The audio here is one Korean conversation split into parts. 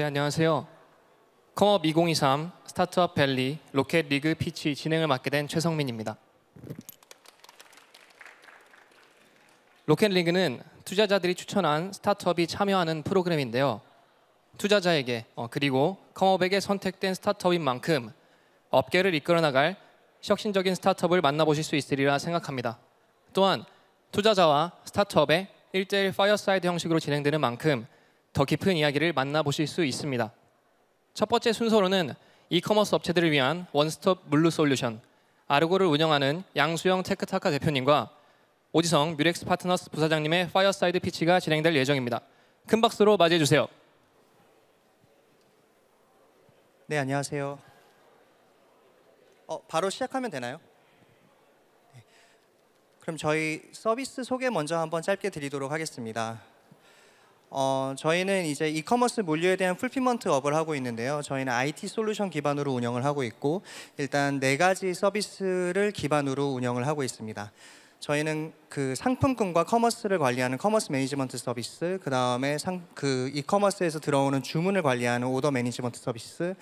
네, 안녕하세요. 컴업 2023 스타트업 벨리 로켓 리그 피치 진행을 맡게 된 최성민입니다. 로켓 리그는 투자자들이 추천한 스타트업이 참여하는 프로그램인데요. 투자자에게 어, 그리고 컴업에게 선택된 스타트업인 만큼 업계를 이끌어 나갈 혁신적인 스타트업을 만나보실 수 있으리라 생각합니다. 또한 투자자와 스타트업의 1대1 파이어사이드 형식으로 진행되는 만큼 더 깊은 이야기를 만나보실 수 있습니다. 첫 번째 순서로는 이커머스 업체들을 위한 원스톱 물류 솔루션 아르고를 운영하는 양수영 테크타카 대표님과 오지성 뮤렉스 파트너스 부사장님의 파이어사이드 피치가 진행될 예정입니다. 큰 박수로 맞이해 주세요. 네, 안녕하세요. 어, 바로 시작하면 되나요? 네. 그럼 저희 서비스 소개 먼저 한번 짧게 드리도록 하겠습니다. 어, 저희는 이제 이커머스 물류에 대한 풀피먼트 업을 하고 있는데요. 저희는 IT 솔루션 기반으로 운영을 하고 있고 일단 네 가지 서비스를 기반으로 운영을 하고 있습니다. 저희는 그 상품권과 커머스를 관리하는 커머스 매니지먼트 서비스, 그다음에 상, 그 이커머스에서 들어오는 주문을 관리하는 오더 매니지먼트 서비스,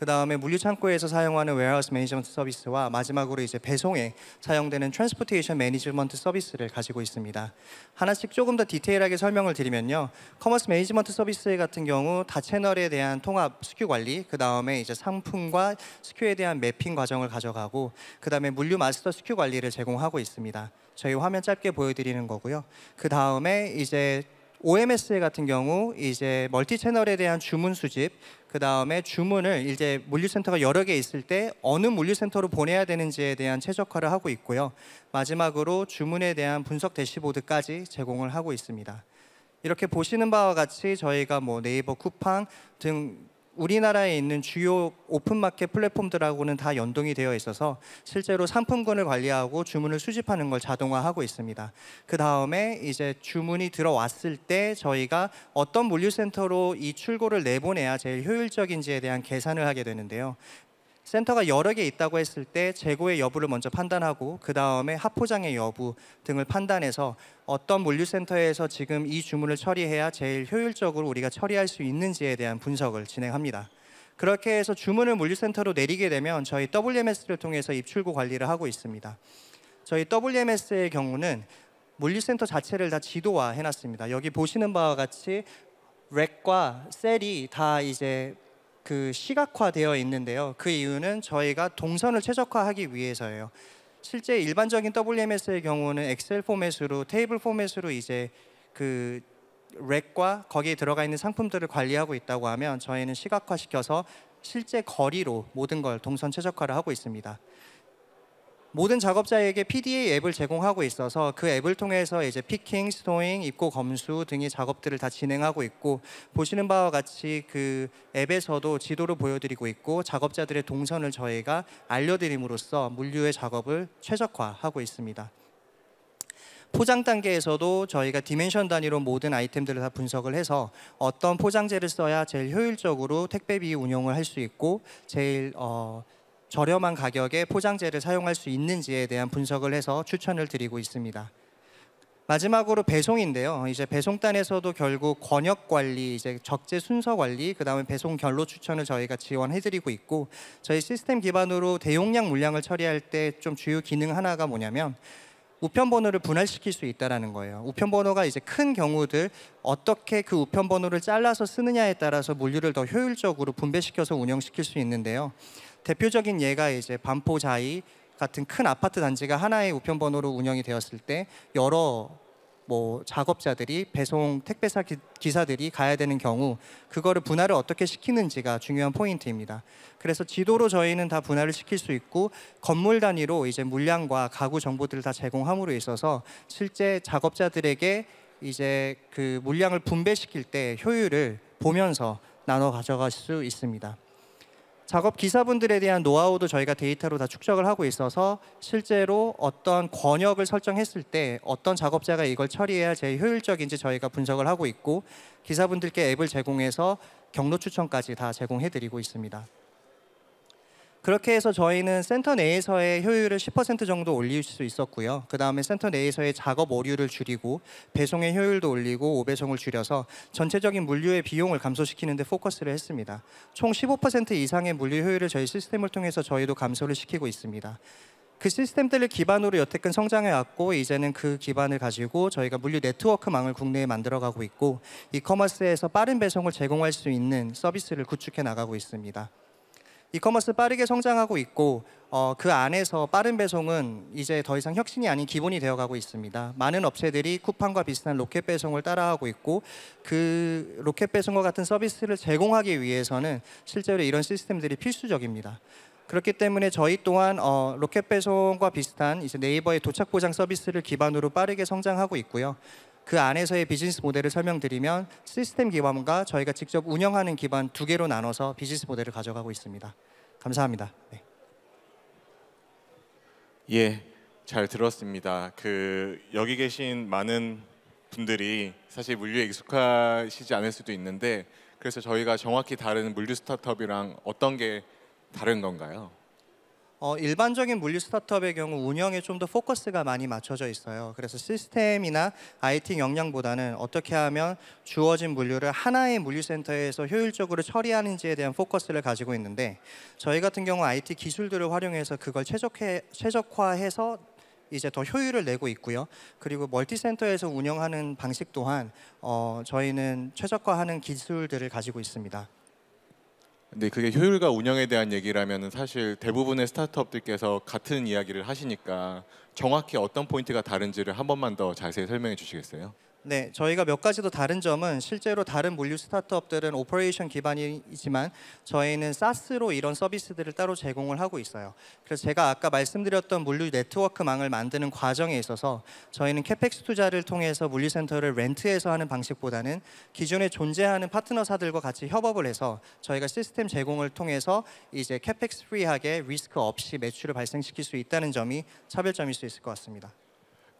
그 다음에 물류창고에서 사용하는 웨어하우스 매니지먼트 서비스와 마지막으로 이제 배송에 사용되는 트랜스포테이션 매니지먼트 서비스를 가지고 있습니다. 하나씩 조금 더 디테일하게 설명을 드리면요. 커머스 매니지먼트 서비스 같은 경우 다 채널에 대한 통합 스큐 관리, 그 다음에 이제 상품과 스큐에 대한 매핑 과정을 가져가고 그 다음에 물류 마스터 스큐 관리를 제공하고 있습니다. 저희 화면 짧게 보여드리는 거고요. 그 다음에 이제 OMS 같은 경우 이제 멀티 채널에 대한 주문 수집, 그 다음에 주문을 이제 물류센터가 여러 개 있을 때 어느 물류센터로 보내야 되는지에 대한 최적화를 하고 있고요. 마지막으로 주문에 대한 분석 대시보드까지 제공을 하고 있습니다. 이렇게 보시는 바와 같이 저희가 뭐 네이버 쿠팡 등 우리나라에 있는 주요 오픈마켓 플랫폼들하고는 다 연동이 되어 있어서 실제로 상품권을 관리하고 주문을 수집하는 걸 자동화하고 있습니다. 그 다음에 이제 주문이 들어왔을 때 저희가 어떤 물류센터로 이 출고를 내보내야 제일 효율적인지에 대한 계산을 하게 되는데요. 센터가 여러 개 있다고 했을 때 재고의 여부를 먼저 판단하고 그 다음에 합포장의 여부 등을 판단해서 어떤 물류센터에서 지금 이 주문을 처리해야 제일 효율적으로 우리가 처리할 수 있는지에 대한 분석을 진행합니다. 그렇게 해서 주문을 물류센터로 내리게 되면 저희 WMS를 통해서 입출고 관리를 하고 있습니다. 저희 WMS의 경우는 물류센터 자체를 다 지도화 해놨습니다. 여기 보시는 바와 같이 렉과 셀이 다 이제 그 시각화되어 있는데요. 그 이유는 저희가 동선을 최적화하기 위해서예요. 실제 일반적인 WMS의 경우는 엑셀 포맷으로 테이블 포맷으로 이제 그 렉과 거기에 들어가 있는 상품들을 관리하고 있다고 하면 저희는 시각화시켜서 실제 거리로 모든 걸 동선 최적화를 하고 있습니다. 모든 작업자에게 PDA 앱을 제공하고 있어서 그 앱을 통해서 이제 피킹, 스토잉, 입고 검수 등의 작업들을 다 진행하고 있고 보시는 바와 같이 그 앱에서도 지도를 보여드리고 있고 작업자들의 동선을 저희가 알려드림으로써 물류의 작업을 최적화하고 있습니다. 포장 단계에서도 저희가 디멘션 단위로 모든 아이템들을 다 분석을 해서 어떤 포장재를 써야 제일 효율적으로 택배비 운영을할 수 있고 제일 어, 저렴한 가격에 포장재를 사용할 수 있는지에 대한 분석을 해서 추천을 드리고 있습니다. 마지막으로 배송인데요. 이제 배송단에서도 결국 권역 관리, 이제 적재 순서 관리, 그다음에 배송 결로 추천을 저희가 지원해드리고 있고 저희 시스템 기반으로 대용량 물량을 처리할 때 좀 주요 기능 하나가 뭐냐면 우편 번호를 분할시킬 수있다는 거예요. 우편 번호가 이제 큰 경우들 어떻게 그 우편 번호를 잘라서 쓰느냐에 따라서 물류를 더 효율적으로 분배시켜서 운영시킬 수 있는데요. 대표적인 예가 이제 반포자이 같은 큰 아파트 단지가 하나의 우편번호로 운영이 되었을 때 여러 뭐 작업자들이 배송 택배사 기, 사들이 가야 되는 경우 그거를 분할을 어떻게 시키는지가 중요한 포인트입니다. 그래서 지도로 저희는 다 분할을 시킬 수 있고 건물 단위로 이제 물량과 가구 정보들을 다 제공함으로 있어서 실제 작업자들에게 이제 그 물량을 분배시킬 때 효율을 보면서 나눠 가져갈 수 있습니다. 작업 기사분들에 대한 노하우도 저희가 데이터로 다 축적을 하고 있어서 실제로 어떤 권역을 설정했을 때 어떤 작업자가 이걸 처리해야 제일 효율적인지 저희가 분석을 하고 있고 기사분들께 앱을 제공해서 경로 추천까지 다 제공해드리고 있습니다. 그렇게 해서 저희는 센터 내에서의 효율을 10% 정도 올릴 수 있었고요. 그 다음에 센터 내에서의 작업 오류를 줄이고 배송의 효율도 올리고 오배송을 줄여서 전체적인 물류의 비용을 감소시키는 데 포커스를 했습니다. 총 15% 이상의 물류 효율을 저희 시스템을 통해서 저희도 감소를 시키고 있습니다. 그 시스템들을 기반으로 여태껏 성장해왔고 이제는 그 기반을 가지고 저희가 물류 네트워크망을 국내에 만들어가고 있고 이커머스에서 빠른 배송을 제공할 수 있는 서비스를 구축해 나가고 있습니다. 이커머스 빠르게 성장하고 있고 어, 그 안에서 빠른 배송은 이제 더 이상 혁신이 아닌 기본이 되어가고 있습니다. 많은 업체들이 쿠팡과 비슷한 로켓 배송을 따라하고 있고 그 로켓 배송과 같은 서비스를 제공하기 위해서는 실제로 이런 시스템들이 필수적입니다. 그렇기 때문에 저희 또한 어, 로켓 배송과 비슷한 이제 네이버의 도착 보장 서비스를 기반으로 빠르게 성장하고 있고요. 그 안에서의 비즈니스 모델을 설명드리면 시스템 기반과 저희가 직접 운영하는 기반 두 개로 나눠서 비즈니스 모델을 가져가고 있습니다. 감사합니다. 네. 예, 잘 들었습니다. 그 여기 계신 많은 분들이 사실 물류에 익숙하시지 않을 수도 있는데 그래서 저희가 정확히 다른 물류 스타트업이랑 어떤 게 다른 건가요? 어, 일반적인 물류 스타트업의 경우 운영에 좀 더 포커스가 많이 맞춰져 있어요. 그래서 시스템이나 IT 역량보다는 어떻게 하면 주어진 물류를 하나의 물류센터에서 효율적으로 처리하는지에 대한 포커스를 가지고 있는데 저희 같은 경우 IT 기술들을 활용해서 그걸 최적해, 최적화해서 이제 더 효율을 내고 있고요. 그리고 멀티센터에서 운영하는 방식 또한 어, 저희는 최적화하는 기술들을 가지고 있습니다. 근데 그게 효율과 운영에 대한 얘기라면 사실 대부분의 스타트업들께서 같은 이야기를 하시니까 정확히 어떤 포인트가 다른지를 한 번만 더 자세히 설명해 주시겠어요? 네, 저희가 몇 가지 더 다른 점은 실제로 다른 물류 스타트업들은 오퍼레이션 기반이지만 저희는 사스로 이런 서비스들을 따로 제공을 하고 있어요. 그래서 제가 아까 말씀드렸던 물류 네트워크망을 만드는 과정에 있어서 저희는 캐펙스 투자를 통해서 물류센터를 렌트해서 하는 방식보다는 기존에 존재하는 파트너사들과 같이 협업을 해서 저희가 시스템 제공을 통해서 이제 캐펙스 프리하게 리스크 없이 매출을 발생시킬 수 있다는 점이 차별점일 수 있을 것 같습니다.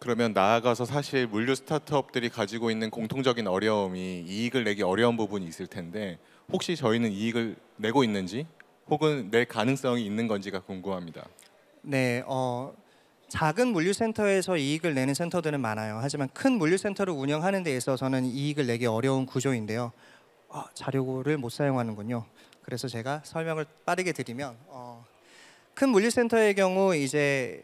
그러면 나아가서 사실 물류 스타트업들이 가지고 있는 공통적인 어려움이 이익을 내기 어려운 부분이 있을 텐데 혹시 저희는 이익을 내고 있는지 혹은 낼 가능성이 있는 건지가 궁금합니다. 네, 어, 작은 물류센터에서 이익을 내는 센터들은 많아요. 하지만 큰 물류센터를 운영하는 데 있어서는 이익을 내기 어려운 구조인데요. 어, 자료를 못 사용하는군요. 그래서 제가 설명을 빠르게 드리면 어, 큰 물류센터의 경우 이제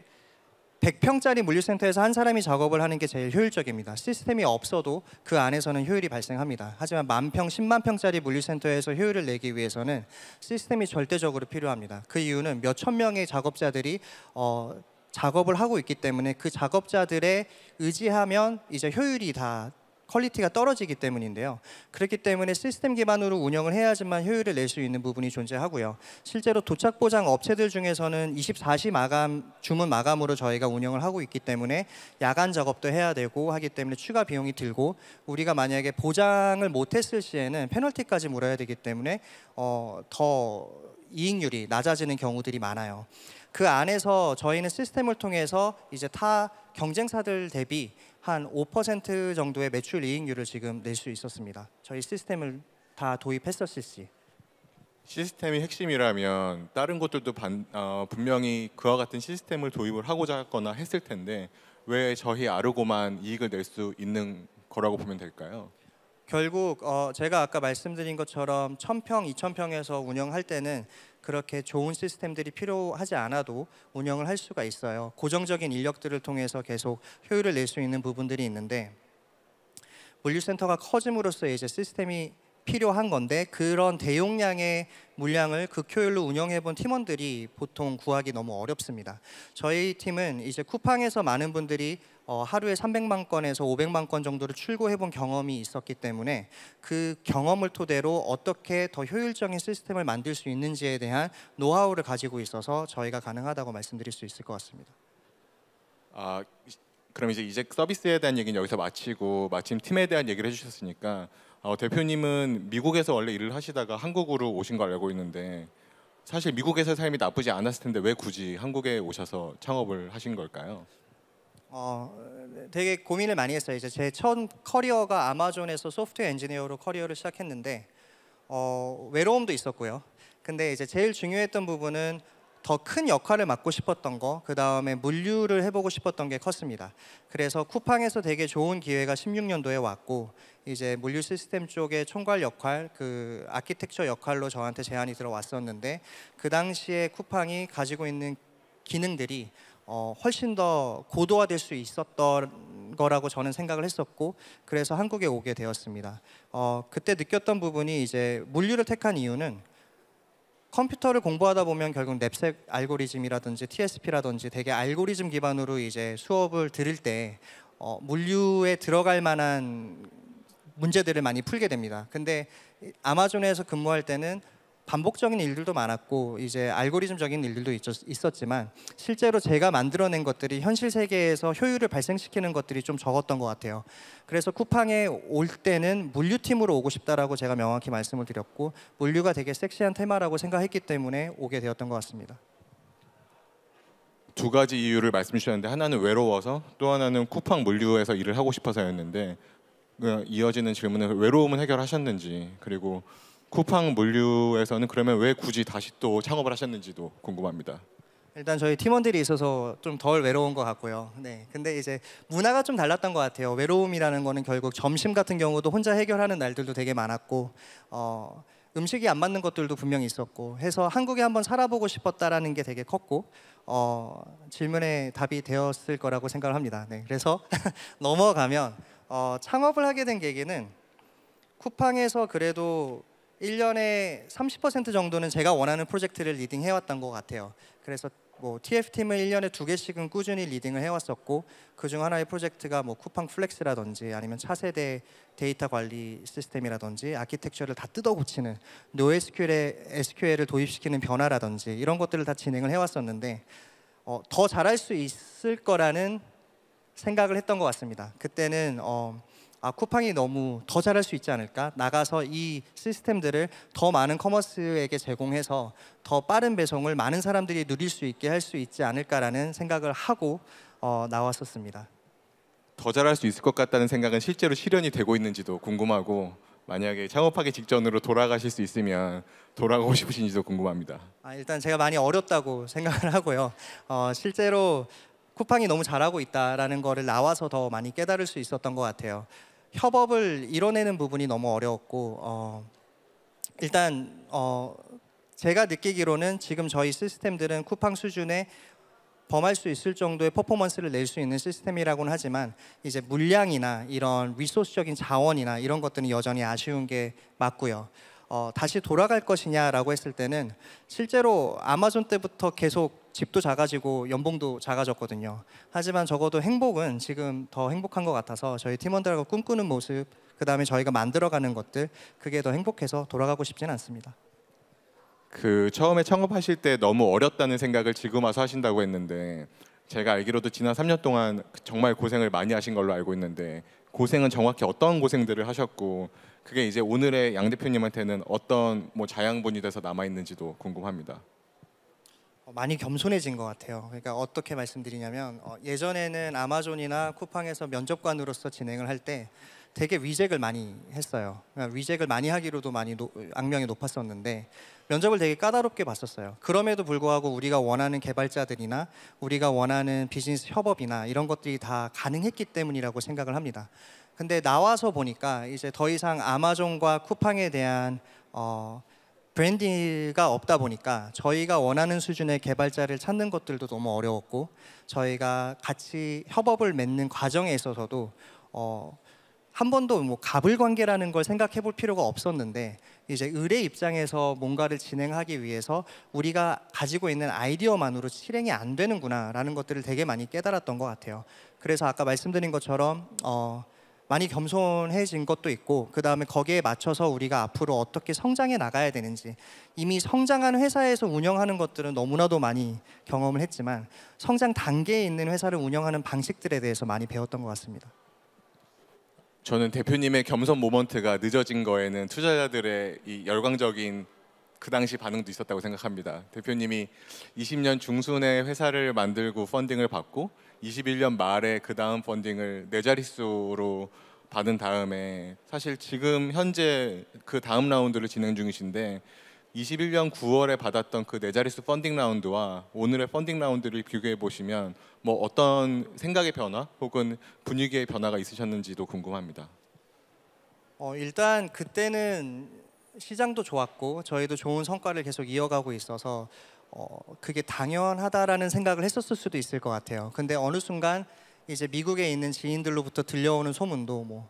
100평짜리 물류센터에서 한 사람이 작업을 하는 게 제일 효율적입니다. 시스템이 없어도 그 안에서는 효율이 발생합니다. 하지만 만평, 10만평짜리 물류센터에서 효율을 내기 위해서는 시스템이 절대적으로 필요합니다. 그 이유는 몇천 명의 작업자들이 어, 작업을 하고 있기 때문에 그 작업자들의 의지하면 이제 효율이 다 퀄리티가 떨어지기 때문인데요. 그렇기 때문에 시스템 기반으로 운영을 해야지만 효율을 낼 수 있는 부분이 존재하고요. 실제로 도착 보장 업체들 중에서는 24시 마감 주문 마감으로 저희가 운영을 하고 있기 때문에 야간 작업도 해야 되고 하기 때문에 추가 비용이 들고 우리가 만약에 보장을 못했을 시에는 페널티까지 물어야 되기 때문에 어, 더 이익률이 낮아지는 경우들이 많아요. 그 안에서 저희는 시스템을 통해서 이제 타 경쟁사들 대비 한 5% 정도의 매출 이익률을 지금 낼 수 있었습니다. 저희 시스템을 다 도입했었을 시. 시스템이 핵심이라면 다른 곳들도 반, 어, 분명히 그와 같은 시스템을 도입을 하고자 하거나 했을 텐데 왜 저희 아르고만 이익을 낼 수 있는 거라고 보면 될까요? 결국 어, 제가 아까 말씀드린 것처럼 천평, 이천평에서 운영할 때는 그렇게 좋은 시스템들이 필요하지 않아도 운영을 할 수가 있어요. 고정적인 인력들을 통해서 계속 효율을 낼 수 있는 부분들이 있는데 물류센터가 커짐으로써 이제 시스템이 필요한 건데 그런 대용량의 물량을 극효율로 운영해본 팀원들이 보통 구하기 너무 어렵습니다. 저희 팀은 이제 쿠팡에서 많은 분들이 어, 하루에 300만 건에서 500만 건 정도를 출고해본 경험이 있었기 때문에 그 경험을 토대로 어떻게 더 효율적인 시스템을 만들 수 있는지에 대한 노하우를 가지고 있어서 저희가 가능하다고 말씀드릴 수 있을 것 같습니다. 아 그럼 이제 이제 서비스에 대한 얘기는 여기서 마치고 마침 팀에 대한 얘기를 해주셨으니까 어, 대표님은 미국에서 원래 일을 하시다가 한국으로 오신 걸 알고 있는데 사실 미국에서 삶이 나쁘지 않았을 텐데 왜 굳이 한국에 오셔서 창업을 하신 걸까요? 어, 되게 고민을 많이 했어요. 제제첫 커리어가 아마존에서 소프트웨어 엔지니어로 커리어를 시작했는데 어, 외로움도 있었고요. 근데 이제 제일 중요했던 부분은 더 큰 역할을 맡고 싶었던 거, 그 다음에 물류를 해보고 싶었던 게 컸습니다. 그래서 쿠팡에서 되게 좋은 기회가 16년도에 왔고, 이제 물류 시스템 쪽의 총괄 역할, 그 아키텍처 역할로 저한테 제안이 들어왔었는데, 그 당시에 쿠팡이 가지고 있는 기능들이 어, 훨씬 더 고도화될 수 있었던 거라고 저는 생각을 했었고 그래서 한국에 오게 되었습니다. 어, 그때 느꼈던 부분이 이제 물리를 택한 이유는 컴퓨터를 공부하다 보면 결국 랩색 알고리즘이라든지 TSP라든지 되게 알고리즘 기반으로 이제 수업을 들을 때 어, 물류에 들어갈 만한 문제들을 많이 풀게 됩니다. 근데 아마존에서 근무할 때는 반복적인 일들도 많았고 이제 알고리즘적인 일들도 있었지만 실제로 제가 만들어낸 것들이 현실 세계에서 효율을 발생시키는 것들이 좀 적었던 것 같아요. 그래서 쿠팡에 올 때는 물류팀으로 오고 싶다라고 제가 명확히 말씀을 드렸고 물류가 되게 섹시한 테마라고 생각했기 때문에 오게 되었던 것 같습니다. 두 가지 이유를 말씀 주셨는데 하나는 외로워서 또 하나는 쿠팡 물류에서 일을 하고 싶어서였는데 그 이어지는 질문은 외로움은 해결하셨는지 그리고 쿠팡 물류에서는 그러면 왜 굳이 다시 또 창업을 하셨는지도 궁금합니다. 일단 저희 팀원들이 있어서 좀 덜 외로운 것 같고요. 네. 근데 이제 문화가 좀 달랐던 것 같아요. 외로움이라는 거는 결국 점심 같은 경우도 혼자 해결하는 날들도 되게 많았고, 어, 음식이 안 맞는 것들도 분명히 있었고 해서 한국에 한번 살아보고 싶었다라는 게 되게 컸고 어, 질문에 답이 되었을 거라고 생각을 합니다. 네, 그래서 넘어가면 어, 창업을 하게 된 계기는 쿠팡에서 그래도 1년에 30% 정도는 제가 원하는 프로젝트를 리딩해 왔던 것 같아요. 그래서 뭐 TF팀은 1년에 두 개씩은 꾸준히 리딩을 해왔었고 그중 하나의 프로젝트가 뭐 쿠팡 플렉스라든지 아니면 차세대 데이터 관리 시스템이라든지 아키텍처를 다 뜯어고치는 NoSQL에 SQL을 도입시키는 변화라든지 이런 것들을 다 진행을 해왔었는데 어, 더 잘할 수 있을 거라는 생각을 했던 것 같습니다. 그때는 어, 아, 쿠팡이 너무 더 잘할 수 있지 않을까? 나가서 이 시스템들을 더 많은 커머스에게 제공해서 더 빠른 배송을 많은 사람들이 누릴 수 있게 할 수 있지 않을까라는 생각을 하고 어, 나왔었습니다. 더 잘할 수 있을 것 같다는 생각은 실제로 실현이 되고 있는지도 궁금하고 만약에 창업하기 직전으로 돌아가실 수 있으면 돌아가고 싶으신지도 궁금합니다. 아, 일단 제가 많이 어렵다고 생각을 하고요. 어, 실제로 쿠팡이 너무 잘하고 있다라는 거를 나와서 더 많이 깨달을 수 있었던 것 같아요. 협업을 이뤄내는 부분이 너무 어려웠고 어, 일단 어, 제가 느끼기로는 지금 저희 시스템들은 쿠팡 수준의 범할 수 있을 정도의 퍼포먼스를 낼 수 있는 시스템이라고는 하지만 이제 물량이나 이런 리소스적인 자원이나 이런 것들은 여전히 아쉬운 게 맞고요. 어, 다시 돌아갈 것이냐라고 했을 때는 실제로 아마존 때부터 계속 집도 작아지고 연봉도 작아졌거든요. 하지만 적어도 행복은 지금 더 행복한 것 같아서 저희 팀원들하고 꿈꾸는 모습, 그 다음에 저희가 만들어가는 것들, 그게 더 행복해서 돌아가고 싶진 않습니다. 그 처음에 창업하실 때 너무 어렸다는 생각을 지금 와서 하신다고 했는데 제가 알기로도 지난 3년 동안 정말 고생을 많이 하신 걸로 알고 있는데 고생은 정확히 어떤 고생들을 하셨고 그게 이제 오늘의 양 대표님한테는 어떤 뭐 자양분이 돼서 남아 있는지도 궁금합니다. 어, 많이 겸손해진 것 같아요. 그러니까 어떻게 말씀드리냐면 어, 예전에는 아마존이나 쿠팡에서 면접관으로서 진행을 할 때 되게 위젝을 많이 했어요. 그러니까 위젝을 많이 하기로도 많이 노, 악명이 높았었는데 면접을 되게 까다롭게 봤었어요. 그럼에도 불구하고 우리가 원하는 개발자들이나 우리가 원하는 비즈니스 협업이나 이런 것들이 다 가능했기 때문이라고 생각을 합니다. 근데 나와서 보니까 이제 더 이상 아마존과 쿠팡에 대한 어, 브랜디가 없다 보니까 저희가 원하는 수준의 개발자를 찾는 것들도 너무 어려웠고 저희가 같이 협업을 맺는 과정에 있어서도 어, 한 번도 뭐 갑을 관계라는 걸 생각해 볼 필요가 없었는데 이제 의뢰 입장에서 뭔가를 진행하기 위해서 우리가 가지고 있는 아이디어만으로 실행이 안 되는구나라는 것들을 되게 많이 깨달았던 것 같아요. 그래서 아까 말씀드린 것처럼 어, 많이 겸손해진 것도 있고 그 다음에 거기에 맞춰서 우리가 앞으로 어떻게 성장해 나가야 되는지 이미 성장한 회사에서 운영하는 것들은 너무나도 많이 경험을 했지만 성장 단계에 있는 회사를 운영하는 방식들에 대해서 많이 배웠던 것 같습니다. 저는 대표님의 겸손 모먼트가 늦어진 거에는 투자자들의 이 열광적인 그 당시 반응도 있었다고 생각합니다. 대표님이 20년 중순에 회사를 만들고 펀딩을 받고 21년 말에 그 다음 펀딩을 네 자릿수로 받은 다음에 사실 지금 현재 그 다음 라운드를 진행 중이신데 21년 9월에 받았던 그 네 자릿수 펀딩 라운드와 오늘의 펀딩 라운드를 비교해 보시면 뭐 어떤 생각의 변화 혹은 분위기의 변화가 있으셨는지도 궁금합니다. 어, 일단 그때는 시장도 좋았고 저희도 좋은 성과를 계속 이어가고 있어서 어, 그게 당연하다라는 생각을 했었을 수도 있을 것 같아요. 근데 어느 순간 이제 미국에 있는 지인들로부터 들려오는 소문도 뭐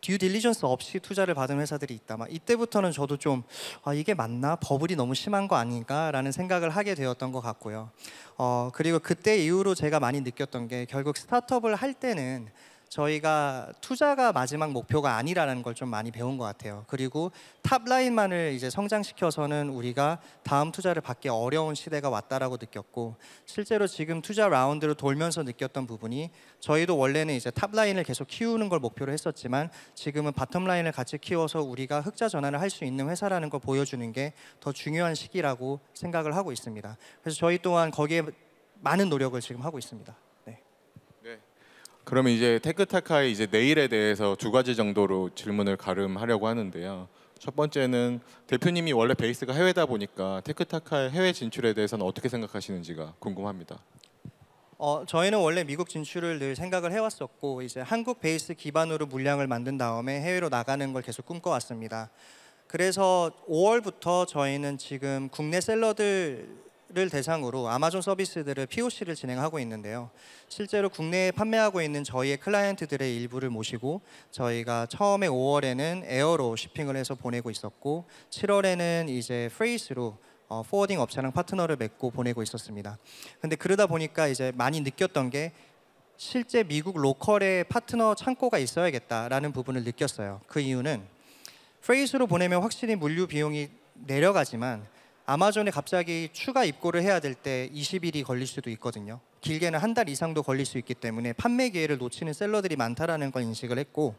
듀딜리전스 없이 투자를 받은 회사들이 있다. 막 이때부터는 저도 좀 아, 이게 맞나? 버블이 너무 심한 거 아닌가라는 생각을 하게 되었던 것 같고요. 어, 그리고 그때 이후로 제가 많이 느꼈던 게 결국 스타트업을 할 때는 저희가 투자가 마지막 목표가 아니라는 걸 좀 많이 배운 것 같아요. 그리고 탑 라인만을 이제 성장시켜서는 우리가 다음 투자를 받기 어려운 시대가 왔다라고 느꼈고 실제로 지금 투자 라운드를 돌면서 느꼈던 부분이 저희도 원래는 이제 탑 라인을 계속 키우는 걸 목표로 했었지만 지금은 바텀 라인을 같이 키워서 우리가 흑자 전환을 할 수 있는 회사라는 걸 보여주는 게 더 중요한 시기라고 생각을 하고 있습니다. 그래서 저희 또한 거기에 많은 노력을 지금 하고 있습니다. 그러면 이제 테크타카의 이제 내일에 대해서 두 가지 정도로 질문을 가름하려고 하는데요. 첫 번째는 대표님이 원래 베이스가 해외다 보니까 테크타카의 해외 진출에 대해서는 어떻게 생각하시는지가 궁금합니다. 어, 저희는 원래 미국 진출을 늘 생각을 해왔었고 이제 한국 베이스 기반으로 물량을 만든 다음에 해외로 나가는 걸 계속 꿈꿔왔습니다. 그래서 5월부터 저희는 지금 국내 샐러드 를 대상으로 아마존 서비스들을 POC를 진행하고 있는데요. 실제로 국내에 판매하고 있는 저희의 클라이언트들의 일부를 모시고 저희가 처음에 5월에는 에어로 쇼핑을 해서 보내고 있었고 7월에는 이제 프레이스로 어, 포워딩 업체랑 파트너를 맺고 보내고 있었습니다. 근데 그러다 보니까 이제 많이 느꼈던 게 실제 미국 로컬의 파트너 창고가 있어야겠다라는 부분을 느꼈어요. 그 이유는 프레이스로 보내면 확실히 물류 비용이 내려가지만 아마존에 갑자기 추가 입고를 해야 될 때 20일이 걸릴 수도 있거든요. 길게는 한 달 이상도 걸릴 수 있기 때문에 판매 기회를 놓치는 셀러들이 많다라는 걸 인식을 했고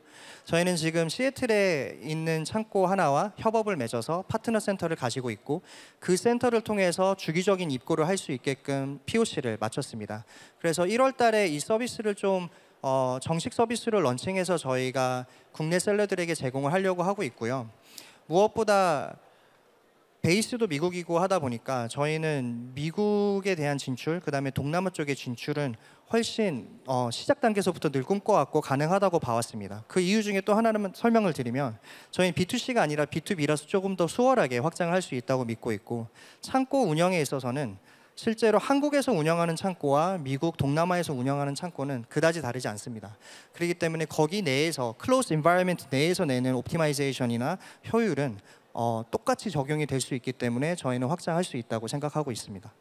저희는 지금 시애틀에 있는 창고 하나와 협업을 맺어서 파트너 센터를 가지고 있고 그 센터를 통해서 주기적인 입고를 할 수 있게끔 POC를 마쳤습니다. 그래서 1월 달에 이 서비스를 좀 어, 정식 서비스를 런칭해서 저희가 국내 셀러들에게 제공을 하려고 하고 있고요. 무엇보다 베이스도 미국이고 하다 보니까 저희는 미국에 대한 진출, 그 다음에 동남아 쪽의 진출은 훨씬 어, 시작 단계에서부터 늘 꿈꿔왔고 가능하다고 봐왔습니다. 그 이유 중에 또 하나는 설명을 드리면 저희는 B2C가 아니라 B2B라서 조금 더 수월하게 확장할수 있다고 믿고 있고 창고 운영에 있어서는 실제로 한국에서 운영하는 창고와 미국 동남아에서 운영하는 창고는 그다지 다르지 않습니다. 그렇기 때문에 거기 내에서 클로스 인바이러먼트 내에서 내는 옵티마이제이션이나 효율은 어, 똑같이 적용이 될 수 있기 때문에 저희는 확장할 수 있다고 생각하고 있습니다.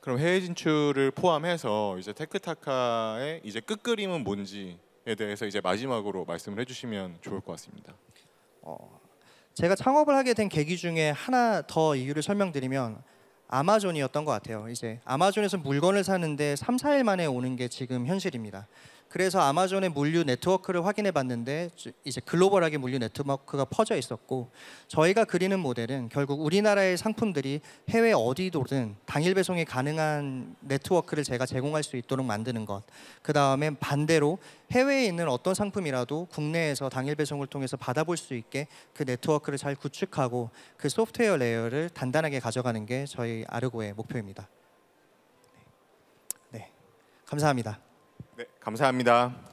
그럼 해외 진출을 포함해서 이제 테크타카의 이제 끝그림은 뭔지에 대해서 이제 마지막으로 말씀을 해주시면 좋을 것 같습니다. 어, 제가 창업을 하게 된 계기 중에 하나 더 이유를 설명드리면 아마존이었던 것 같아요. 이제 아마존에서 물건을 사는데 3, 4일 만에 오는 게 지금 현실입니다. 그래서 아마존의 물류 네트워크를 확인해 봤는데 이제 글로벌하게 물류 네트워크가 퍼져 있었고 저희가 그리는 모델은 결국 우리나라의 상품들이 해외 어디로든 당일 배송이 가능한 네트워크를 제가 제공할 수 있도록 만드는 것. 그다음에 반대로 해외에 있는 어떤 상품이라도 국내에서 당일 배송을 통해서 받아볼 수 있게 그 네트워크를 잘 구축하고 그 소프트웨어 레이어를 단단하게 가져가는 게 저희 아르고의 목표입니다. 네. 네. 감사합니다. 감사합니다.